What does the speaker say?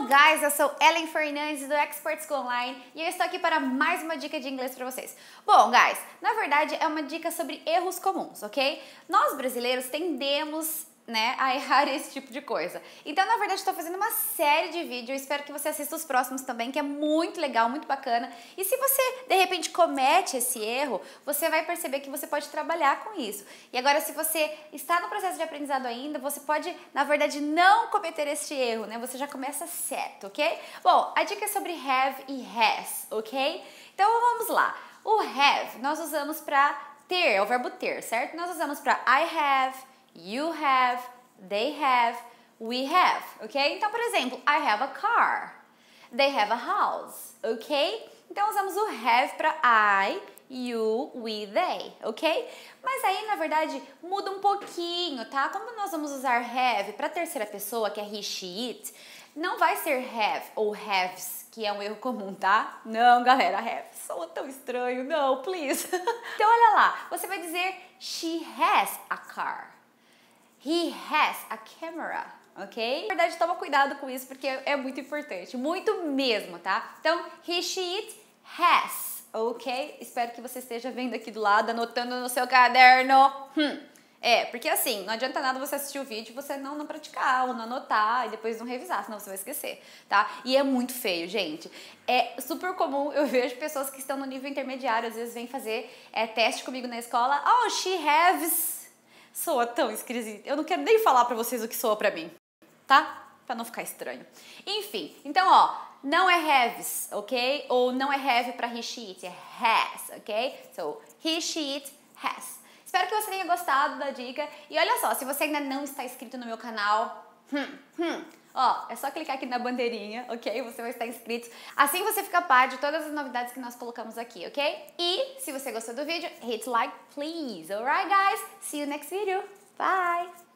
Então, guys, eu sou Ellen Fernandes do Experts School Online e eu estou aqui para mais uma dica de inglês para vocês. Bom, guys, na verdade é uma dica sobre erros comuns, ok? Nós brasileiros tendemos né, a errar esse tipo de coisa. Então, na verdade, estou fazendo uma série de vídeos, espero que você assista os próximos também, que é muito legal, muito bacana. E se você, de repente, comete esse erro, você vai perceber que você pode trabalhar com isso. E agora, se você está no processo de aprendizado ainda, você pode, na verdade, não cometer este erro, né? Você já começa certo, ok? Bom, a dica é sobre have e has, ok? Então, vamos lá. O have nós usamos para ter, é o verbo ter, certo? Nós usamos para I have, you have, they have, we have, ok? Então, por exemplo, I have a car, they have a house, ok? Então, usamos o have para I, you, we, they, ok? Mas aí, na verdade, muda um pouquinho, tá? Quando nós vamos usar have para terceira pessoa, que é he, she, it, não vai ser have ou haves, que é um erro comum, tá? Não, galera, have soa tão estranho, não, please. então, olha lá, você vai dizer she has a car. He has a camera, ok? Na verdade, toma cuidado com isso porque é muito importante, muito mesmo, tá? Então, he, she, it, has, ok? Espero que você esteja vendo aqui do lado, anotando no seu caderno. Hum. É, porque assim, não adianta nada você assistir o vídeo e você não, não praticar ou não anotar e depois não revisar, senão você vai esquecer, tá? E é muito feio, gente. É super comum, eu vejo pessoas que estão no nível intermediário, às vezes vêm fazer é, teste comigo na escola. Oh, she has Soa tão esquisito. Eu não quero nem falar para vocês o que soa para mim, tá? Para não ficar estranho. Enfim, então ó, não é haves, ok? Ou não é have para he, she, it, é has, ok? So, he, she, it, has. Espero que você tenha gostado da dica. E olha só, se você ainda não está inscrito no meu canal, hum, hum, Ó, é só clicar aqui na bandeirinha, ok? Você vai estar inscrito. Assim você fica a par de todas as novidades que nós colocamos aqui, ok? E se você gostou do vídeo, hit like, please. Alright, guys? See you next video. Bye!